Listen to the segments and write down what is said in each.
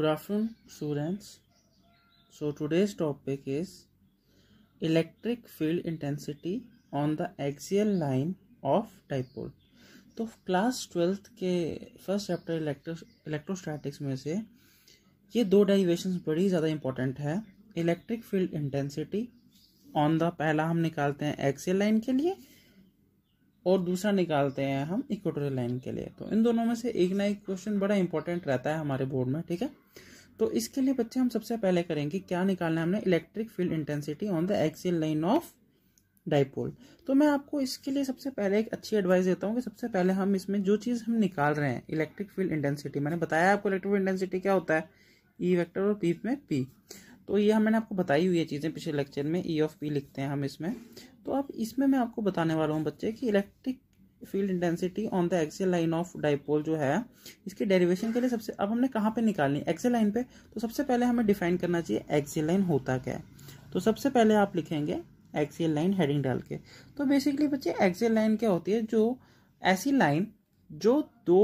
good afternoon students so today's topic is electric field intensity on the axial line of dipole तो class twelfth के first chapter electrostatics में से ये दो derivation बड़ी ज़्यादा इंपॉर्टेंट है electric field intensity on the पहला हम निकालते हैं एक्सियल लाइन के लिए और दूसरा निकालते हैं हम इक्वेटोरियल लाइन के लिए तो इन दोनों में से एक ना एक क्वेश्चन बड़ा इंपॉर्टेंट रहता है हमारे बोर्ड में ठीक है तो इसके लिए बच्चे हम सबसे पहले करेंगे क्या निकालना है हमने electric field intensity on the axial line of dipole तो मैं आपको इसके लिए सबसे पहले एक अच्छी एडवाइस देता हूँ कि सबसे पहले हम इसमें जो चीज़ हम निकाल रहे हैं इलेक्ट्रिक फील्ड इंटेंसिटी मैंने बताया आपको इलेक्ट्रिक फील्ड इंटेंसिटी क्या होता है ई e वेक्टर और पी में पी तो ये मैंने आपको बताई हुई है चीज़ें पिछले लेक्चर में ई ऑफ पी लिखते हैं हम इसमें तो अब इसमें मैं आपको बताने वाला हूँ बच्चे कि electric field intensity on the axial line of dipole जो है इसके डेरिवेशन के लिए सबसे अब हमने कहाँ पे निकालनी है एक्सेल लाइन पे तो सबसे पहले हमें डिफाइन करना चाहिए एक्सेल लाइन होता क्या है तो सबसे पहले आप लिखेंगे एक्सेल लाइन हेडिंग डाल के तो बेसिकली बच्चे एक्सेल लाइन क्या होती है जो ऐसी लाइन जो दो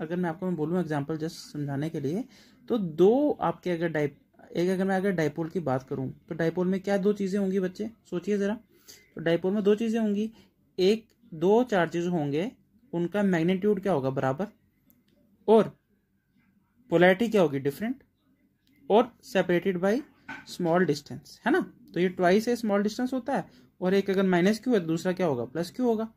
अगर मैं आपको मैं बोलूँ एग्जाम्पल जस्ट समझाने के लिए तो दो आपके अगर डाइप एक अगर मैं अगर डाइपोल की बात करूँ तो डाइपोल में क्या दो चीज़ें होंगी बच्चे सोचिए ज़रा तो डाइपोल में दो चीज़ें होंगी एक दो चार्जेस होंगे उनका मैग्नीट्यूड क्या होगा बराबर और पोलैरिटी क्या होगी डिफरेंट और सेपरेटेड बाई स्मॉल डिस्टेंस है ना तो ये ट्वाइस है स्मॉल डिस्टेंस होता है और एक अगर माइनस क्यू है तो दूसरा क्या होगा प्लस क्यू होगा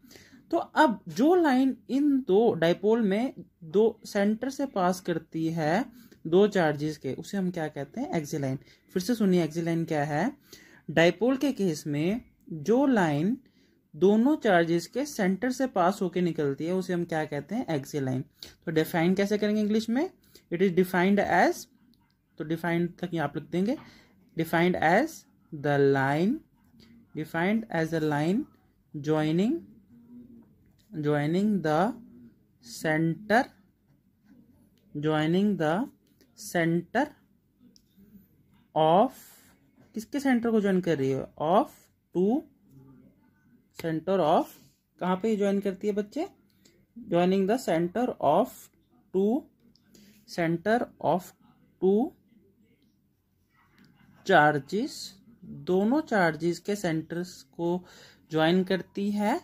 तो अब जो लाइन इन दो डायपोल में दो सेंटर से पास करती है दो चार्जेस के उसे हम क्या कहते हैं लाइन फिर से सुनिए लाइन क्या है डायपोल के केस में जो लाइन दोनों चार्जेस के सेंटर से पास होके निकलती है उसे हम क्या कहते हैं एक्सी लाइन तो डिफाइन कैसे करेंगे इंग्लिश में इट इज डिफाइंड एज तो डिफाइंड तक यहाँ आप लिख देंगे defined as the line defined as a line joining joining the centre joining the centre of किसके सेंटर को ज्वाइन कर रही है ऑफ टू सेंटर ऑफ कहाँ पे ज्वाइन करती है बच्चे joining the centre of two centre of two charges दोनों चार्जिस के सेंटर्स को ज्वाइन करती है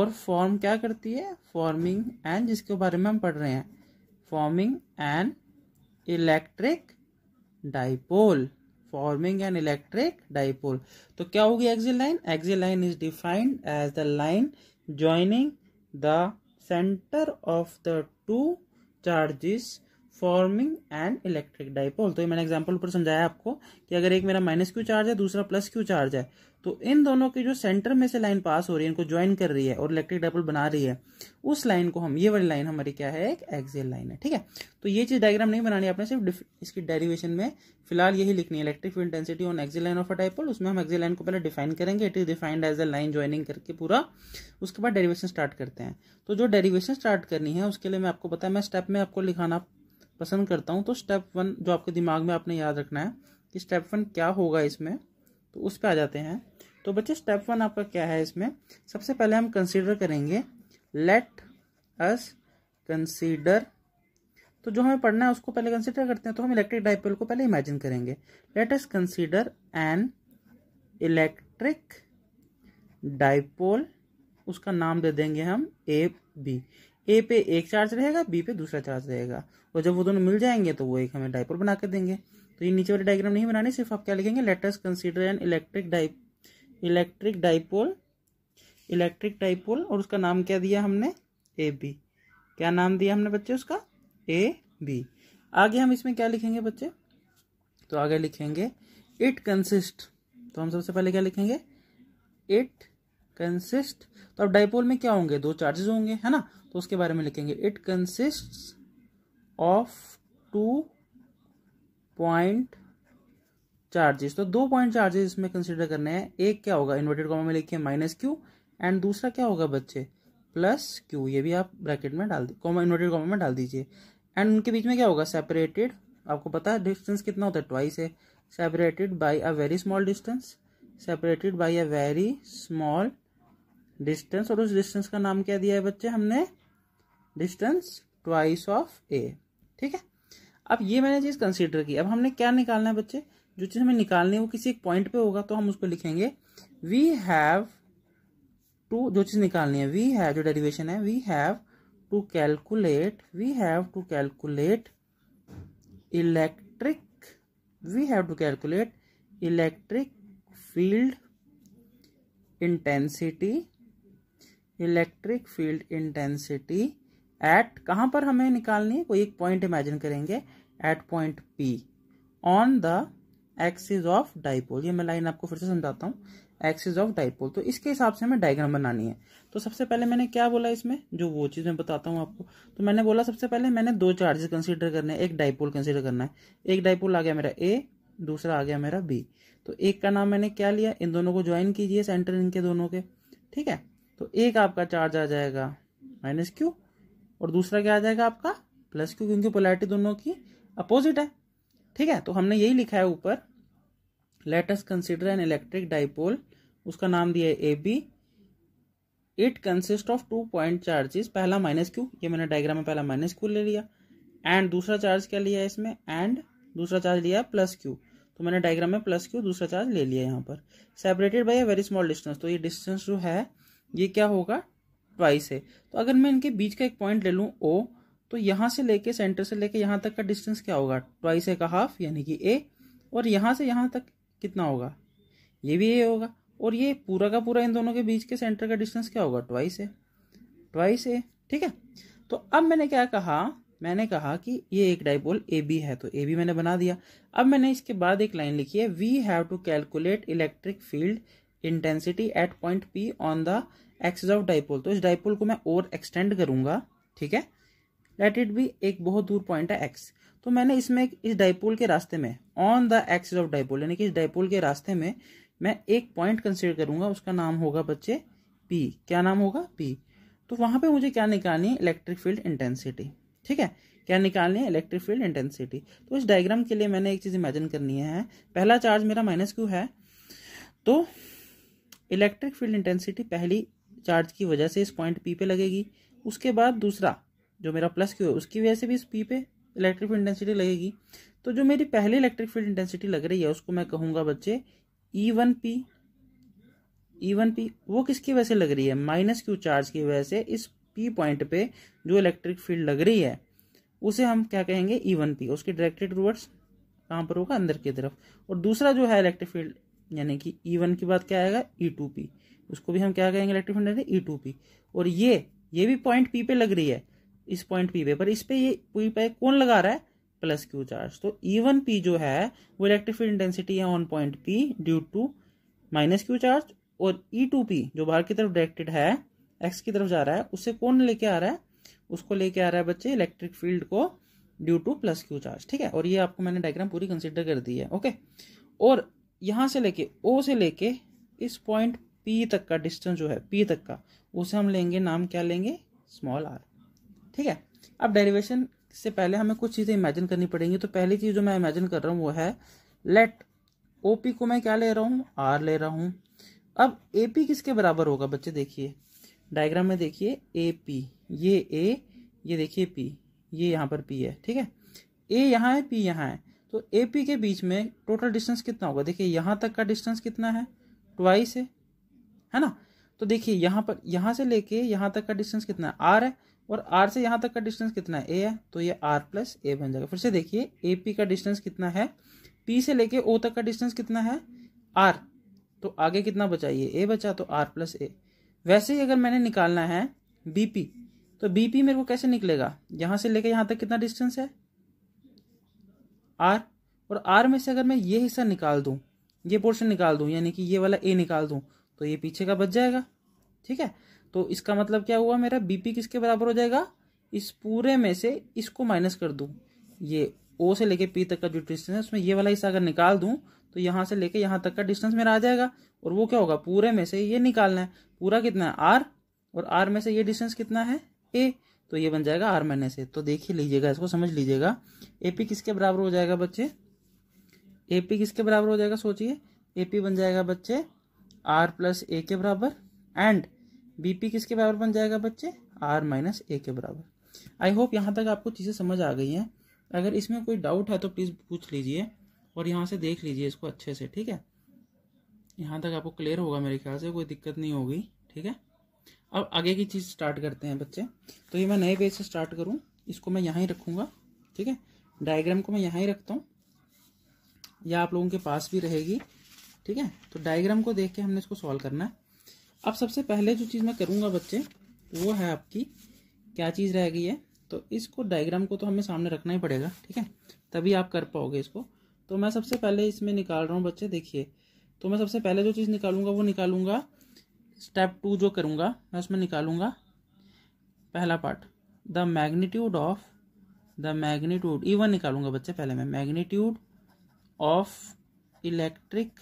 और फॉर्म क्या करती है फॉर्मिंग एंड जिसके बारे में हम पढ़ रहे हैं forming and electric dipole forming an electric dipole तो क्या होगी axial line axial line is defined as the line joining the centre of the two charges forming and electric dipole तो ये मैंने एग्जाम्पल ऊपर समझाया आपको कि अगर एक मेरा माइनस क्यू चार्ज है दूसरा प्लस क्यू चार्ज है तो इन दोनों के जो सेंटर में से लाइन पास हो रही है इनको ज्वाइन कर रही है और इलेक्ट्रिक डबल बना रही है उस लाइन को हम ये वाली लाइन हमारी क्या है एक एक्सियल लाइन है ठीक है तो ये चीज डायग्राम नहीं बनानी आपने सिर्फ इसकी डेरिवेशन में फिलहाल यही लिखनी है electric field density on axial line of a dipole उसमें हम एक्सियल लाइन को पहले डिफाइन करेंगे it is defined as a line joining करके पूरा उसके बाद डेरिवेशन स्टार्ट करते हैं तो जो डेरिवेशन स्टार्ट करनी है उसके लिए मैं आपको बताया मैं स्टेप में आपको लिखाना पसंद करता हूँ तो स्टेप वन जो आपके दिमाग में आपने याद रखना है कि स्टेप वन क्या होगा इसमें तो उस पर आ जाते हैं तो बच्चे स्टेप वन आपका क्या है इसमें सबसे पहले हम कंसीडर करेंगे लेट अस कंसीडर तो जो हमें पढ़ना है उसको पहले कंसीडर करते हैं तो हम इलेक्ट्रिक डाइपोल को पहले इमेजिन करेंगे let us consider an electric dipole उसका नाम दे देंगे हम ए बी ए पे एक चार्ज रहेगा बी पे दूसरा चार्ज रहेगा और जब वो दोनों मिल जाएंगे तो वो एक हमें डाइपोल बना के देंगे तो ये नीचे वाले डायग्राम नहीं बनानी सिर्फ आप क्या लिखेंगे latest consider an electric dip electric dipole electric dipole और उसका नाम क्या दिया हमने ए बी क्या नाम दिया हमने बच्चे उसका ए बी आगे हम इसमें क्या लिखेंगे बच्चे तो आगे लिखेंगे इट कंसिस्ट तो हम सबसे पहले क्या लिखेंगे इट कंसिस्ट तो अब डाइपोल में क्या होंगे दो चार्जेस होंगे है ना तो उसके बारे में लिखेंगे it consist of two point charges तो दो पॉइंट चार्जेस इसमें कंसिडर करने हैं एक क्या होगा इन्वर्टेड कॉमा में लिखिए माइनस क्यू एंड दूसरा क्या होगा बच्चे प्लस क्यू ये भी आप ब्रैकेट में डाल कॉमा इन्वर्टेड कॉमा में डाल दीजिए एंड उनके बीच में क्या होगा सेपरेटेड आपको पता है डिस्टेंस कितना होता है ट्वाइस है separated by a very small distance separated by a very small distance और उस डिस्टेंस का नाम क्या दिया है बच्चे हमने डिस्टेंस ट्वाइस ऑफ ए ठीक है अब ये मैंने चीज़ कंसीडर की अब हमने क्या निकालना है बच्चे जो चीज़ हमें निकालनी है वो किसी एक पॉइंट पे होगा तो हम उसको लिखेंगे वी हैव टू जो चीज़ निकालनी है वी हैव जो डेरिवेशन है we have to calculate we have to calculate electric we have to calculate electric field intensity electric field intensity at कहाँ पर हमें निकालनी है कोई एक पॉइंट इमेजिन करेंगे at point P on the axis of dipole ये मैं लाइन आपको फिर से समझाता हूँ एक्सिस ऑफ डाइपोल तो इसके हिसाब से हमें डायग्राम बनानी है तो सबसे पहले मैंने क्या बोला इसमें जो वो चीज़ मैं बताता हूँ आपको तो मैंने बोला सबसे पहले मैंने दो चार्जेस कंसिडर करने हैं एक डाइपोल कंसिडर करना है एक डाइपोल आ गया मेरा ए दूसरा आ गया मेरा बी तो एक का नाम मैंने क्या लिया इन दोनों को ज्वाइन कीजिए सेंटर इनके दोनों के ठीक है तो एक आपका चार्ज आ जाएगा माइनस क्यू और दूसरा क्या आ जाएगा आपका प्लस क्यू क्योंकि पोलैरिटी दोनों की अपोजिट है ठीक है तो हमने यही लिखा है ऊपर latest consider an electric dipole उसका नाम दिया है A B it consist of two point charges पहला माइनस क्यू ये मैंने डायग्राम में पहला माइनस क्यू ले लिया एंड दूसरा चार्ज क्या लिया है इसमें एंड दूसरा चार्ज लिया है प्लस क्यू तो मैंने डायग्राम में प्लस क्यू दूसरा चार्ज ले लिया यहाँ पर separated by a very small distance तो ये डिस्टेंस जो है ये क्या होगा ट्वाइस है तो अगर मैं इनके बीच का एक पॉइंट ले लूँ ओ तो यहाँ से लेके सेंटर से लेके यहाँ तक का डिस्टेंस क्या होगा ट्वाइस एक हाफ यानी कि ए और यहाँ से यहाँ तक कितना होगा ये भी ए होगा और ये पूरा का पूरा इन दोनों के बीच के सेंटर का डिस्टेंस क्या होगा ट्वाइस ए ट्वाइस ए ठीक है तो अब मैंने क्या कहा मैंने कहा कि ये एक डाइपोल ए बी है तो ए बी मैंने बना दिया अब मैंने इसके बाद एक लाइन लिखी है we have to calculate electric field intensity at point P on the axis of dipole तो इस डाइपोल को मैं और एक्सटेंड करूंगा ठीक है लेट इट बी एक बहुत दूर पॉइंट है एक्स तो मैंने इसमें इस डाइपोल के रास्ते में on the axis of dipole यानी कि इस डाइपोल के रास्ते में मैं एक पॉइंट कंसिडर करूंगा उसका नाम होगा बच्चे पी क्या नाम होगा पी तो वहां पे मुझे क्या निकालनी है इलेक्ट्रिक फील्ड इंटेंसिटी ठीक है क्या निकालनी है इलेक्ट्रिक फील्ड इंटेंसिटी तो इस डायग्राम के लिए मैंने एक चीज इमेजिन करनी है पहला चार्ज मेरा माइनस क्यू है तो इलेक्ट्रिक फील्ड इंटेंसिटी पहली चार्ज की वजह से इस पॉइंट पी पे लगेगी उसके बाद दूसरा जो मेरा प्लस क्यू है उसकी वजह से भी इस पी पे इलेक्ट्रिक फील्ड इंटेंसिटी लगेगी तो जो मेरी पहली इलेक्ट्रिक फील्ड इंटेंसिटी लग रही है उसको मैं कहूँगा बच्चे E one P E one P वो किसकी वजह से लग रही है माइनस क्यू चार्ज की वजह से इस पी पॉइंट पे जो इलेक्ट्रिक फील्ड लग रही है उसे हम क्या कहेंगे ई वन पी उसकी डायरेक्टेड रूवर्ट्स कहाँ पर होगा अंदर की तरफ और दूसरा जो है इलेक्ट्रिक फील्ड यानी कि ई e वन की बात क्या आएगा ई टू पी उसको भी हम क्या कहेंगे electric field E two P और ये ये भी पॉइंट पी पे लग रही है इस पॉइंट पी पे पर इस पे ये पी पे कौन लगा रहा है प्लस क्यू चार्ज तो ई वन पी जो है वो इलेक्ट्रिक फील्ड इंटेंसिटी है on point P due to minus Q charge और ई टू पी जो बाहर की तरफ डायरेक्टेड है एक्स की तरफ जा रहा है उससे कौन लेके आ रहा है उसको लेके आ रहा है बच्चे इलेक्ट्रिक फील्ड को due to plus Q charge ठीक है और ये आपको मैंने डायग्राम पूरी कंसिडर कर दी है ओके और यहाँ से लेके ओ से लेके इस पॉइंट पी तक का डिस्टेंस जो है पी तक का उसे हम लेंगे नाम क्या लेंगे स्मॉल आर ठीक है अब डेरिवेशन से पहले हमें कुछ चीज़ें इमेजिन करनी पड़ेंगी तो पहली चीज़ जो मैं इमेजिन कर रहा हूँ वो है लेट ओ पी को मैं क्या ले रहा हूँ आर ले रहा हूँ अब ए पी किसके बराबर होगा बच्चे देखिए डायग्राम में देखिए ए पी ये ए ये देखिए पी ये यहाँ पर पी है ठीक है ए यहाँ है पी यहाँ है तो ए पी के बीच में टोटल डिस्टेंस कितना होगा देखिए यहाँ तक का डिस्टेंस कितना है ट्वाइस है है ना तो देखिए यहाँ पर यहाँ से लेके यहाँ तक का डिस्टेंस कितना है आर है और आर से यहाँ तक का डिस्टेंस कितना है ए है तो ये आर प्लस ए बन जाएगा फिर से देखिए ए पी का डिस्टेंस कितना है पी से लेके ओ तक का डिस्टेंस कितना है आर तो आगे कितना बचाइए ए बचा तो आर प्लस ए वैसे ही अगर मैंने निकालना है बी पी तो बी पी मेरे को कैसे निकलेगा यहाँ से लेके यहाँ तक कितना डिस्टेंस है आर और आर में से अगर मैं ये हिस्सा निकाल दूँ ये पोर्शन निकाल दूँ यानी कि ये वाला ए निकाल दूँ तो ये पीछे का बच जाएगा ठीक है तो इसका मतलब क्या हुआ मेरा बीपी किसके बराबर हो जाएगा इस पूरे में से इसको माइनस कर दूँ ये ओ से लेके पी तक का जो डिस्टेंस है उसमें ये वाला हिस्सा अगर निकाल दूँ तो यहाँ से लेके यहाँ तक का डिस्टेंस मेरा आ जाएगा और वो क्या होगा पूरे में से ये निकालना है पूरा कितना है आर और आर में से ये डिस्टेंस कितना है ए तो ये बन जाएगा आर महीने से तो देख ही लीजिएगा इसको समझ लीजिएगा ए पी किसके बराबर हो जाएगा बच्चे ए पी किसके बराबर हो जाएगा सोचिए ए पी बन जाएगा बच्चे आर प्लस ए के बराबर एंड बीपी किसके बराबर बन जाएगा बच्चे आर माइनस ए के बराबर आई होप यहाँ तक आपको चीज़ें समझ आ गई हैं अगर इसमें कोई डाउट है तो प्लीज़ पूछ लीजिए और यहाँ से देख लीजिए इसको अच्छे से ठीक है यहाँ तक आपको क्लियर होगा मेरे ख्याल से कोई दिक्कत नहीं होगी ठीक है अब आगे की चीज़ स्टार्ट करते हैं बच्चे तो ये मैं नए पेज से स्टार्ट करूँ इसको मैं यहाँ ही रखूँगा ठीक है डायग्राम को मैं यहाँ ही रखता हूँ या आप लोगों के पास भी रहेगी ठीक है तो डायग्राम को देख के हमने इसको सॉल्व करना है अब सबसे पहले जो चीज़ मैं करूँगा बच्चे वो है आपकी क्या चीज़ रह गई है तो इसको डायग्राम को तो हमें सामने रखना ही पड़ेगा ठीक है तभी आप कर पाओगे इसको तो मैं सबसे पहले इसमें निकाल रहा हूँ बच्चे देखिए तो मैं सबसे पहले जो चीज़ निकालूंगा वो निकालूंगा स्टेप टू जो करूँगा मैं उसमें निकालूंगा पहला part the magnitude of the magnitude even निकालूंगा बच्चे पहले मैं magnitude of electric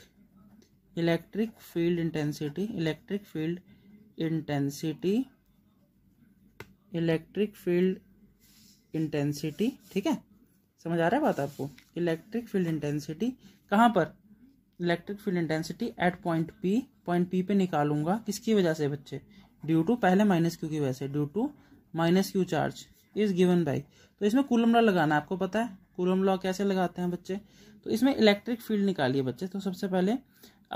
electric field intensity electric field intensity electric field intensity ठीक है समझ आ रहा है बात आपको इलेक्ट्रिक फील्ड इंटेंसिटी कहाँ पर electric field intensity at point P point P पे निकालूंगा किसकी वजह से बच्चे ड्यू टू पहले माइनस क्यू की वजह से due to minus Q charge is given by तो इसमें कुलम लॉ लगाना आपको पता है कुलम लॉ कैसे लगाते हैं बच्चे तो इसमें इलेक्ट्रिक फील्ड निकालिए बच्चे तो सबसे पहले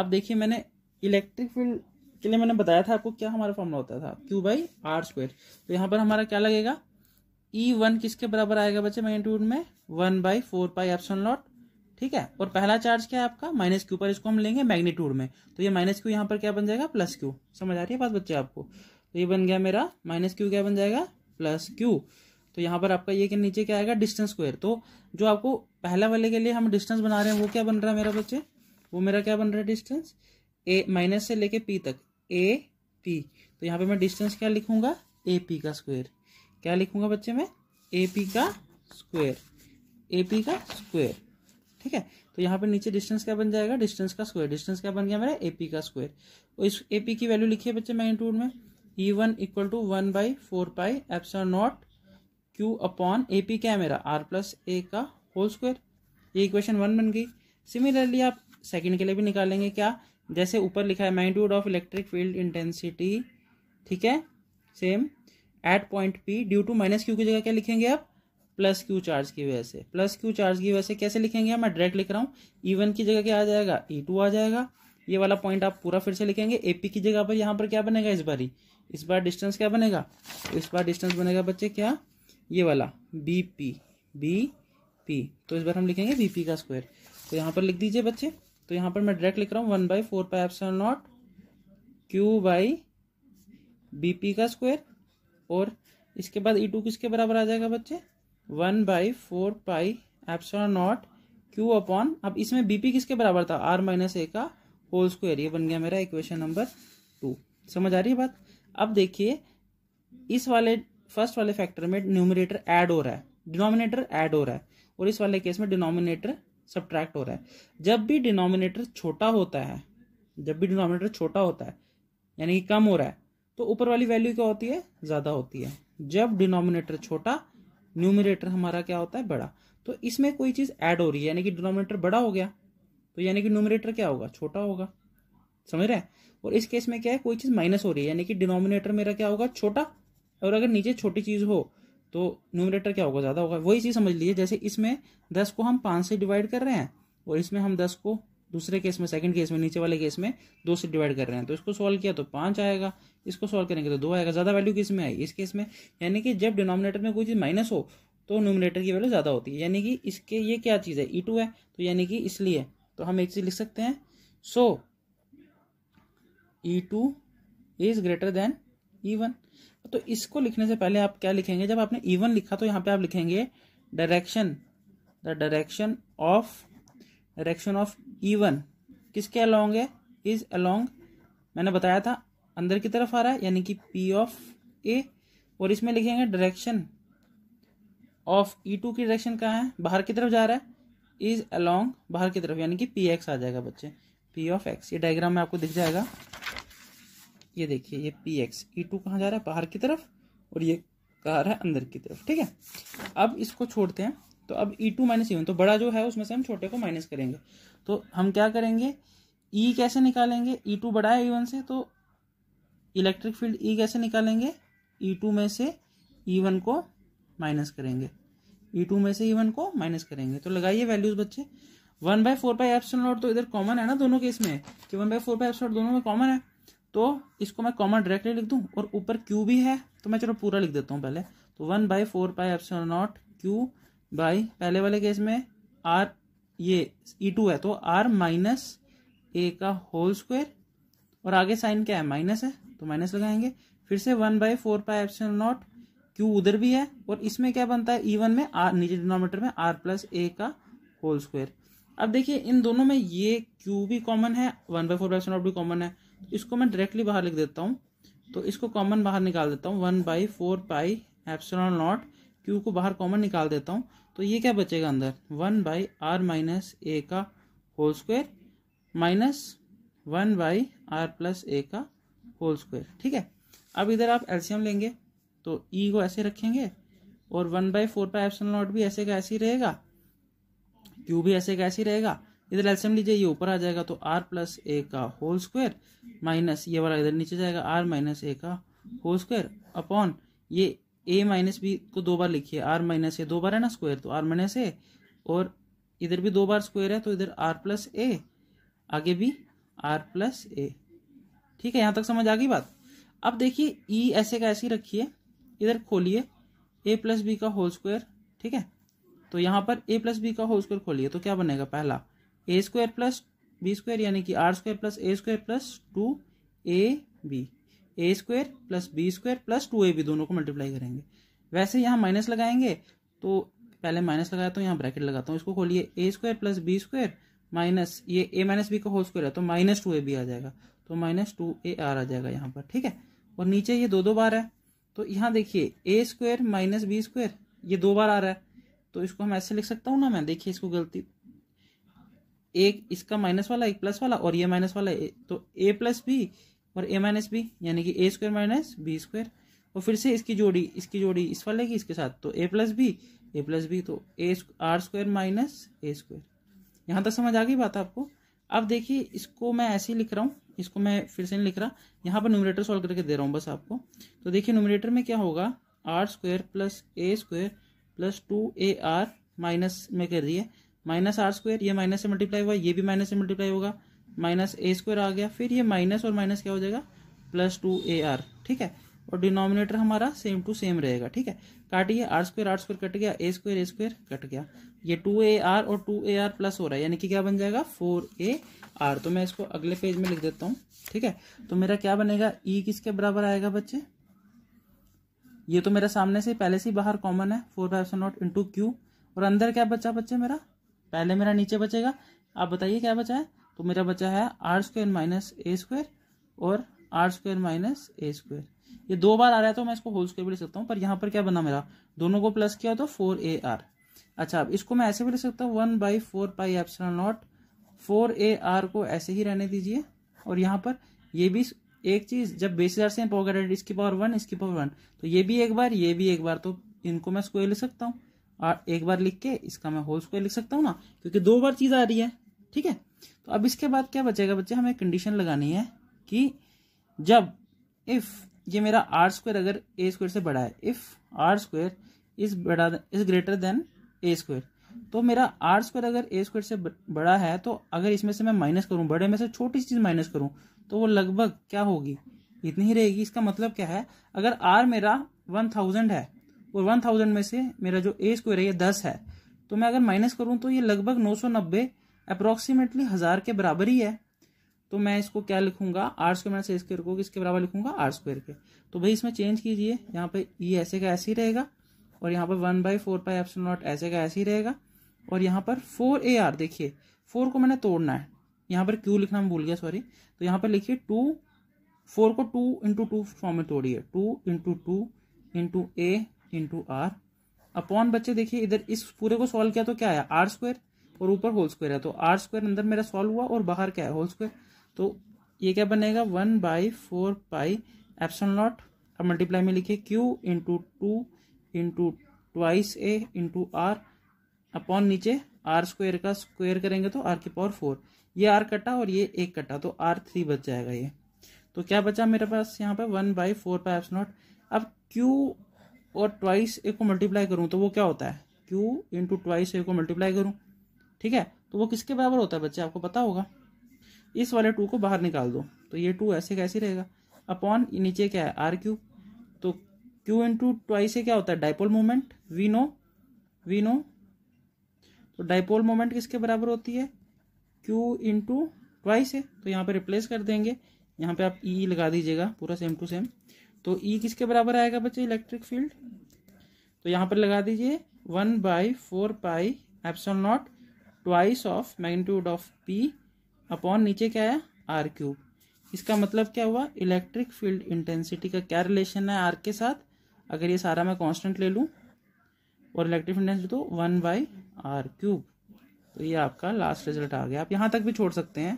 अब देखिए मैंने इलेक्ट्रिक फील्ड के लिए मैंने बताया था आपको क्या हमारा फॉर्मूला होता था क्यू बाई आर स्क्वेयर तो यहाँ पर हमारा क्या लगेगा ई e वन किसके बराबर आएगा बच्चे मैग्नीट्यूड में one by four pi epsilon naught ठीक है और पहला चार्ज क्या है आपका माइनस क्यू पर इसको हम लेंगे मैग्नीट्यूड में तो ये माइनस क्यू यहाँ पर क्या बन जाएगा प्लस क्यू समझ आ रही है बात बच्चे आपको तो ये बन गया मेरा माइनस क्यू क्या बन जाएगा प्लस क्यू तो यहाँ पर आपका ये के नीचे क्या आएगा डिस्टेंस स्क्वायर तो जो आपको पहला वाले के लिए हम डिस्टेंस बना रहे हैं वो क्या बन रहा है मेरा बच्चे वो मेरा क्या बन रहा है डिस्टेंस ए माइनस से लेके पी तक ए पी तो यहाँ पे मैं डिस्टेंस क्या लिखूंगा ए पी का स्क्वायर क्या लिखूंगा बच्चे मैं ए पी का स्क्वायर ए पी का स्क्वायर ठीक है तो यहाँ पे नीचे डिस्टेंस क्या बन जाएगा डिस्टेंस का स्क्वायर डिस्टेंस क्या बन गया मेरा ए पी का स्क्वायर और तो इस ए पी की वैल्यू लिखी है बच्चे मैग्नीट्यूड में E one equal to one by four pi epsilon naught Q upon A P क्या है मेरा आर प्लस ए का होल स्क्वायर ये इक्वेशन वन बन गई सिमिलरली आप सेकंड के लिए भी निकालेंगे क्या जैसे ऊपर लिखा है magnitude of electric field intensity ठीक है same at point P due to minus Q की जगह क्या लिखेंगे आप प्लस क्यू चार्ज की वजह से प्लस क्यू चार्ज की वजह से कैसे लिखेंगे मैं डायरेक्ट लिख रहा हूँ ईवन की जगह क्या आ जाएगा ई e टू आ जाएगा ये वाला पॉइंट आप पूरा फिर से लिखेंगे एपी की जगह पर यहाँ पर क्या बनेगा इस बार ही इस बार डिस्टेंस क्या बनेगा इस बार डिस्टेंस बनेगा बच्चे क्या ये वाला बी पी बी पी तो इस बार हम लिखेंगे बी पी का स्क्वायर तो यहाँ पर लिख दीजिए बच्चे तो यहाँ पर मैं डायरेक्ट लिख रहा हूँ one by four pi epsilon naught Q by B P का स्क्वायर और इसके बाद ई e टू किसके बराबर आ जाएगा बच्चे one by four pi epsilon naught Q upon अब इसमें बी पी किसके बराबर था आर माइनस ए का होल स्क्वायर ये बन गया मेरा इक्वेशन नंबर टू समझ आ रही है बात अब देखिए इस वाले फर्स्ट वाले फैक्टर में न्यूमिनेटर ऐड हो रहा है डिनोमिनेटर ऐड हो रहा है और इस वाले केस में डिनोमिनेटर सब्ट्रैक्ट हो रहा है जब भी डिनोमिनेटर छोटा होता है जब भी डिनोमिनेटर छोटा होता है यानी कि कम हो रहा है तो ऊपर वाली वैल्यू क्या होती है ज़्यादा होती है जब डिनोमिनेटर छोटा न्यूमिनेटर हमारा क्या होता है बड़ा तो इसमें कोई चीज़ ऐड हो रही है यानी कि डिनोमिनेटर बड़ा हो गया तो यानी कि न्यूमिनेटर क्या होगा छोटा होगा समझ रहे हैं और इस केस में क्या है कोई चीज़ माइनस हो रही है यानी कि डिनोमिनेटर मेरा क्या होगा छोटा और अगर नीचे छोटी चीज़ हो तो न्यूमरेटर क्या होगा ज़्यादा होगा वही चीज़ समझ लीजिए जैसे इसमें दस को हम पाँच से डिवाइड कर रहे हैं और इसमें हम दस को दूसरे केस में सेकंड केस में नीचे वाले केस में दो से डिवाइड कर रहे हैं तो इसको सॉल्व किया तो पाँच आएगा इसको सॉल्व करेंगे तो दो आएगा ज़्यादा वैल्यू किस में आई इस केस में यानी कि जब डिनोमिनेटर में कोई चीज़ माइनस हो तो न्यूमिनेटर की वैल्यू ज़्यादा होती है यानी कि इसके ये क्या चीज़ है ई e टू है तो यानी कि इसलिए तो हम एक चीज़ लिख सकते हैं so E two is greater than E one तो इसको लिखने से पहले आप क्या लिखेंगे जब आपने इवन लिखा तो यहाँ पे आप लिखेंगे direction the direction of direction of even किसके अलोंग है इज अलोंग मैंने बताया था अंदर की तरफ आ रहा है यानी कि पी ऑफ ए और इसमें लिखेंगे डायरेक्शन ऑफ ई टू की डायरेक्शन कहाँ है बाहर की तरफ जा रहा है इज अलोंग बाहर की तरफ यानी कि पी एक्स आ जाएगा बच्चे पी ऑफ एक्स ये डायग्राम में आपको दिख जाएगा ये देखिए ये पी एक्स ई टू कहाँ जा रहा है बाहर की तरफ और ये कहा रहा है अंदर की तरफ ठीक है अब इसको छोड़ते हैं तो अब E two minus E one तो बड़ा जो है उसमें से हम छोटे को माइनस करेंगे तो हम क्या करेंगे ई e कैसे निकालेंगे ई e टू बड़ा है ई e वन से तो इलेक्ट्रिक फील्ड ई कैसे निकालेंगे ई e टू में से ई वन को माइनस करेंगे ई टू में से ई वन को माइनस करेंगे तो लगाइए वैल्यूज बच्चे one by four by epsilon तो इधर कॉमन है ना दोनों केस में कि one by four by epsilon दोनों में कॉमन है तो इसको मैं कॉमन डायरेक्टली लिख दूँ और ऊपर क्यू भी है तो मैं चलो पूरा लिख देता हूँ पहले तो one by four pi epsilon naught Q by पहले वाले केस में आर ये ई e टू है तो आर माइनस ए का होल स्क्वायर और आगे साइन क्या है माइनस है तो माइनस लगाएंगे फिर से one by four pi epsilon naught Q उधर भी है और इसमें क्या बनता है ई e वन में आर नीचे डिनोमीटर में आर प्लस ए का होल स्क्वायर अब देखिए इन दोनों में ये क्यू भी कॉमन है वन बाई फोर नॉट भी कॉमन है इसको मैं डायरेक्टली बाहर लिख देता हूँ तो इसको कॉमन बाहर निकाल देता हूँ one by four pi epsilon naught Q को बाहर कॉमन निकाल देता हूँ तो ये क्या बचेगा अंदर one by R minus A का whole square minus one by R plus A का होल स्क्वायर ठीक है अब इधर आप एल्सियम लेंगे तो ई e को ऐसे रखेंगे और one by four pi epsilon naught भी ऐसे का ऐसे ही रहेगा क्यू भी ऐसे का ऐसे ही रहेगा इधर एल्सियम लीजिए ये ऊपर आ जाएगा तो आर प्लस ए का होल स्क्वायर माइनस ये वाला इधर नीचे जाएगा आर माइनस ए का होल स्क्वायर अपॉन ये ए माइनस बी को दो बार लिखिए आर माइनस ए दो बार है ना स्क्वायर तो आर माइनस ए और इधर भी दो बार स्क्वायर है तो इधर आर प्लस ए आगे भी आर प्लस ए ठीक है यहाँ तक समझ आ गई बात अब देखिए ई ऐसे का ऐसे ही रखिए इधर खोलिए ए प्लस बी का होल स्क्वायर ठीक है तो यहाँ पर ए प्लस बी का होल स्क्वायर खोलिए तो क्या बनेगा पहला A square plus B square यानी कि R square plus A square plus two A B A square plus B square plus two A B दोनों को मल्टीप्लाई करेंगे वैसे यहाँ माइनस लगाएंगे तो पहले माइनस लगाया तो यहाँ ब्रैकेट लगाता हूँ इसको खोलिए A square plus B square minus ये ए माइनस बी का होल स्क्वायर है तो माइनस टू ए बी आ जाएगा तो माइनस टू ए आर आ जाएगा यहाँ पर ठीक है और नीचे ये दो दो बार है तो यहाँ देखिए A square minus B square ये दो बार आ रहा है तो इसको हम ऐसे लिख सकता हूँ ना मैं देखिए इसको गलती एक इसका माइनस वाला एक प्लस वाला और ये माइनस वाला ए, तो ए प्लस बी और ए माइनस बी यानी कि A square minus B square और फिर से इसकी जोड़ी इसकी जोड़ी इस वाले की इसके साथ तो A plus B A plus B तो A R square minus A square यहाँ तक समझ आ गई बात आपको अब देखिए इसको मैं ऐसे ही लिख रहा हूँ इसको मैं फिर से नहीं लिख रहा यहाँ पर न्यूमरेटर सॉल्व करके दे रहा हूँ बस आपको तो देखिए न्यूमरेटर में क्या होगा R square plus A square plus two A R minus में कर दिए माइनस आर स्क्वायर ये माइनस से मल्टीप्लाई हुआ ये भी माइनस से मल्टीप्लाई होगा माइनस ए स्क्वायर आ गया फिर ये माइनस और माइनस क्या हो जाएगा प्लस टू ए आर ठीक है और डिनोमिनेटर हमारा सेम टू सेम रहेगा ठीक है काटिए R square R square cut गया A square A square cut गया ये टू ए आर और टू ए आर प्लस हो रहा है यानी कि क्या बन जाएगा फोर ए आर तो मैं इसको अगले पेज में लिख देता हूँ ठीक है तो मेरा क्या बनेगा ई e किसके बराबर आएगा बच्चे ये तो मेरा सामने से पहले से बाहर कॉमन है फोर फाइव से नॉट इंटू क्यू और अंदर क्या बचा बच्चे मेरा पहले मेरा नीचे बचेगा आप बताइए क्या बचा है तो मेरा बचा है R square minus A square और R square minus A square ये दो बार आ रहा है तो मैं इसको होल स्क्वेयर भी ले सकता हूँ पर यहाँ पर क्या बना मेरा दोनों को प्लस किया तो फोर ए आर अच्छा अब इसको मैं ऐसे भी ले सकता हूँ one by four pi epsilon naught four A R को ऐसे ही रहने दीजिए और यहाँ पर ये भी एक चीज जब बेस आर से इसकी पावर वन इसकी पावर वन तो ये भी एक बार ये भी एक बार तो इनको मैं स्क्वायर ले सकता हूँ और एक बार लिख के इसका मैं होल स्क्वायर लिख सकता हूँ ना क्योंकि दो बार चीज़ आ रही है ठीक है तो अब इसके बाद क्या बचेगा बच्चे हमें कंडीशन लगानी है कि जब इफ़ ये मेरा आर स्क्वायर अगर ए स्क्वायर से बड़ा है इफ़ आर स्क्वायर इज बड़ा is greater than A square तो मेरा आर स्क्वायर अगर ए स्क्वायर से बड़ा है तो अगर इसमें से मैं माइनस करूं बड़े में से छोटी सी चीज़ माइनस करूं तो वो लगभग क्या होगी इतनी ही रहेगी इसका मतलब क्या है अगर आर मेरा वन थाउजेंड है और वन थाउजेंड में से मेरा जो ए स्क्वायर है ये दस है तो मैं अगर माइनस करूँ तो ये लगभग नौ सौ नब्बे अप्रोक्सीमेटली हज़ार के बराबर ही है तो मैं इसको क्या लिखूंगा R square minus A square को किसके बराबर लिखूंगा आर स्क्वायर के तो भाई इसमें चेंज कीजिए यहाँ पर ये e ऐसे का ऐसे ही रहेगा और यहाँ पर one by four pi epsilon naught ऐसे का ऐसे ही रहेगा और यहाँ पर फोर ए आर देखिए फोर को मैंने तोड़ना है यहाँ पर क्यू लिखना मैं भूल गया सॉरी तो यहाँ पर लिखिए टू फोर को टू इंटू टू फॉर्म में तोड़िए two into two into A into R upon बच्चे देखिए इधर इस पूरे को सॉल्व किया तो क्या आया आर स्क्वायर और ऊपर होल स्क्वायर है तो आर स्क्वायर अंदर मेरा सॉल्व हुआ और बाहर क्या है होल स्क्वायर तो ये क्या बनेगा one by four pi epsilon naught अब मल्टीप्लाई में लिखिए Q into two into twice A into R upon नीचे आर स्क्वायर का स्क्वायर करेंगे तो आर की पावर फोर ये आर कटा और ये एक कटा तो आर थ्री बच जाएगा ये तो क्या बचा मेरे पास यहाँ पे one by four pi epsilon naught अब क्यू और ट्वाइस ए को मल्टीप्लाई करूँ तो वो क्या होता है क्यू इंटू ट्वाइस ए को मल्टीप्लाई करूँ ठीक है तो वो किसके बराबर होता है बच्चे आपको पता होगा इस वाले टू को बाहर निकाल दो तो ये टू ऐसे कैसे रहेगा अपॉन नीचे क्या है आर क्यू तो क्यू इंटू ट्वाइस ए क्या होता है dipole moment we know we know तो डाइपोल मोमेंट किसके बराबर होती है क्यू इंटू ट्वाइस है तो यहाँ पर रिप्लेस कर देंगे यहाँ पे आप ई e लगा दीजिएगा पूरा सेम टू सेम तो ई e किसके बराबर आएगा बच्चे इलेक्ट्रिक फील्ड तो यहाँ पर लगा दीजिए one by four pi epsilon naught twice of magnitude of P upon नीचे क्या है आर क्यूब इसका मतलब क्या हुआ इलेक्ट्रिक फील्ड इंटेंसिटी का क्या रिलेशन है आर के साथ अगर ये सारा मैं कांस्टेंट ले लूँ और इलेक्ट्रिक इंटेंसिटी तो वन बाई आर क्यूब तो ये आपका लास्ट रिजल्ट आ गया आप यहाँ तक भी छोड़ सकते हैं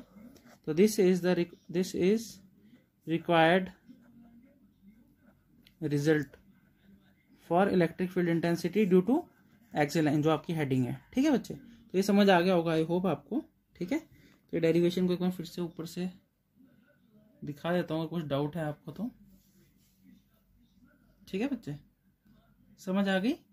तो this is the this is required result for electric field intensity due to axial line जो आपकी हेडिंग है ठीक है बच्चे तो ये समझ आ गया होगा आई होप आपको ठीक है तो डेरिवेशन को एक बार फिर से ऊपर से दिखा देता हूँ कुछ डाउट है आपको तो ठीक है बच्चे समझ आ गई